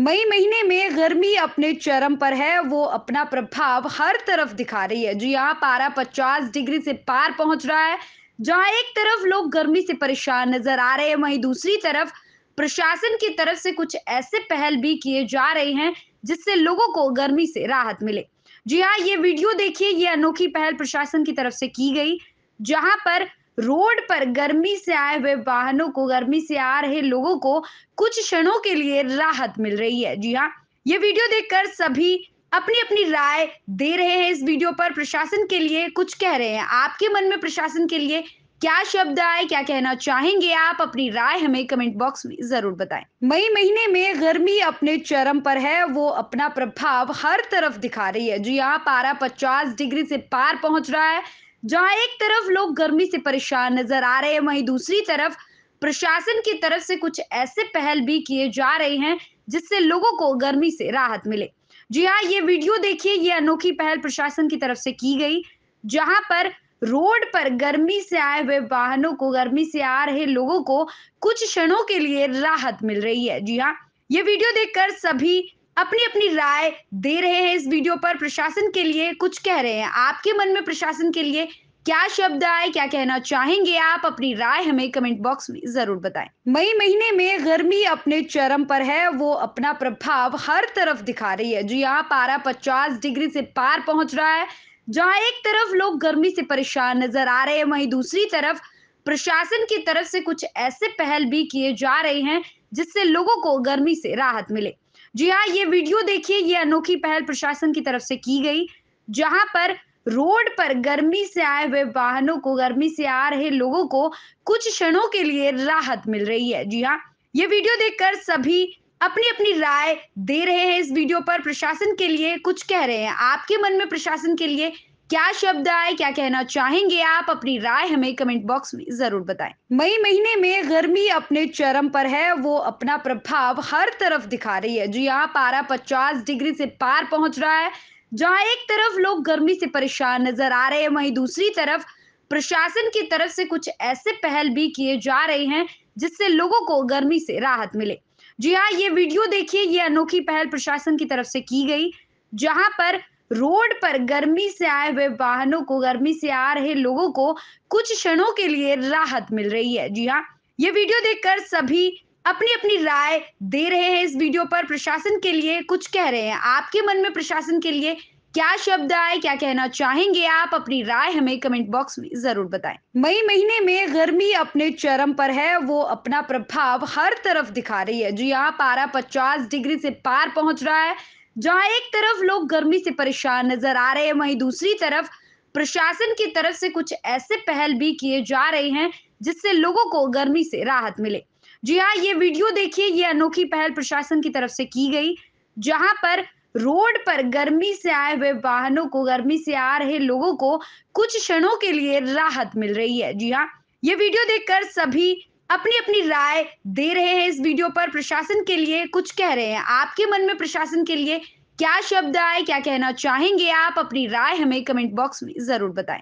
मई महीने में गर्मी अपने चरम पर है वो अपना प्रभाव हर तरफ दिखा रही है जो यहाँ पारा 50 डिग्री से पार पहुंच रहा है जहां एक तरफ लोग गर्मी से परेशान नजर आ रहे हैं वहीं दूसरी तरफ प्रशासन की तरफ से कुछ ऐसे पहल भी किए जा रहे हैं जिससे लोगों को गर्मी से राहत मिले जी हाँ ये वीडियो देखिए ये अनोखी पहल प्रशासन की तरफ से की गई जहां पर रोड पर गर्मी से आए हुए वाहनों को गर्मी से आ रहे लोगों को कुछ क्षणों के लिए राहत मिल रही है जी हाँ ये वीडियो देखकर सभी अपनी अपनी राय दे रहे हैं इस वीडियो पर प्रशासन के लिए कुछ कह रहे हैं आपके मन में प्रशासन के लिए क्या शब्द आए क्या कहना चाहेंगे आप अपनी राय हमें कमेंट बॉक्स में जरूर बताएं मई महीने में गर्मी अपने चरम पर है वो अपना प्रभाव हर तरफ दिखा रही है जी यहाँ पारा पचास डिग्री से पार पहुंच रहा है जहां एक तरफ लोग गर्मी से परेशान नजर आ रहे हैं वहीं दूसरी तरफ प्रशासन की तरफ से कुछ ऐसे पहल भी किए जा रहे हैं जिससे लोगों को गर्मी से राहत मिले जी हाँ ये वीडियो देखिए ये अनोखी पहल प्रशासन की तरफ से की गई जहां पर रोड पर गर्मी से आए हुए वाहनों को गर्मी से आ रहे लोगों को कुछ क्षणों के लिए राहत मिल रही है जी हाँ ये वीडियो देखकर सभी अपनी अपनी राय दे रहे हैं इस वीडियो पर प्रशासन के लिए कुछ कह रहे हैं आपके मन में प्रशासन के लिए क्या शब्द आए क्या कहना चाहेंगे आप अपनी राय हमें कमेंट बॉक्स में जरूर बताएं मई महीने में गर्मी अपने चरम पर है वो अपना प्रभाव हर तरफ दिखा रही है जो यहाँ पारा 50 डिग्री से पार पहुंच रहा है जहां एक तरफ लोग गर्मी से परेशान नजर आ रहे हैं वहीं दूसरी तरफ प्रशासन की तरफ से कुछ ऐसे पहल भी किए जा रहे हैं जिससे लोगों को गर्मी से राहत मिले जी हाँ ये वीडियो देखिए ये अनोखी पहल प्रशासन की तरफ से की गई जहां पर रोड पर गर्मी से आए हुए वाहनों को गर्मी से आ रहे लोगों को कुछ क्षणों के लिए राहत मिल रही है जी हाँ ये वीडियो देखकर सभी अपनी अपनी राय दे रहे हैं इस वीडियो पर प्रशासन के लिए कुछ कह रहे हैं आपके मन में प्रशासन के लिए क्या शब्द आए क्या कहना चाहेंगे आप अपनी राय हमें कमेंट बॉक्स में जरूर बताएं मई महीने में गर्मी अपने चरम पर है वो अपना प्रभाव हर तरफ दिखा रही है जो यहाँ पारा पचास डिग्री से पार पहुंच रहा है जहाँ एक तरफ लोग गर्मी से परेशान नजर आ रहे हैं वहीं दूसरी तरफ प्रशासन की तरफ से कुछ ऐसे पहल भी किए जा रहे हैं जिससे लोगों को गर्मी से राहत मिले जी हाँ ये वीडियो देखिए ये अनोखी पहल प्रशासन की तरफ से की गई जहां पर रोड पर गर्मी से आए हुए वाहनों को गर्मी से आ रहे लोगों को कुछ क्षणों के लिए राहत मिल रही है जी हाँ ये वीडियो देखकर सभी अपनी अपनी राय दे रहे हैं इस वीडियो पर प्रशासन के लिए कुछ कह रहे हैं आपके मन में प्रशासन के लिए क्या शब्द आए क्या कहना चाहेंगे आप अपनी राय हमें कमेंट बॉक्स में जरूर बताएं मई महीने में गर्मी अपने चरम पर है वो अपना प्रभाव हर तरफ दिखा रही है जी हाँ पारा 50 डिग्री से पार पहुंच रहा है जहां एक तरफ लोग गर्मी से परेशान नजर आ रहे हैं वहीं दूसरी तरफ प्रशासन की तरफ से कुछ ऐसे पहल भी किए जा रहे हैं जिससे लोगों को गर्मी से राहत मिले जी हाँ ये वीडियो देखिए ये अनोखी पहल प्रशासन की तरफ से की गई जहां पर रोड पर गर्मी से आए हुए वाहनों को गर्मी से आ रहे लोगों को कुछ क्षणों के लिए राहत मिल रही है जी हाँ ये वीडियो देखकर सभी अपनी अपनी राय दे रहे हैं इस वीडियो पर प्रशासन के लिए कुछ कह रहे हैं आपके मन में प्रशासन के लिए क्या शब्द आए क्या कहना चाहेंगे आप अपनी राय हमें कमेंट बॉक्स में जरूर बताएं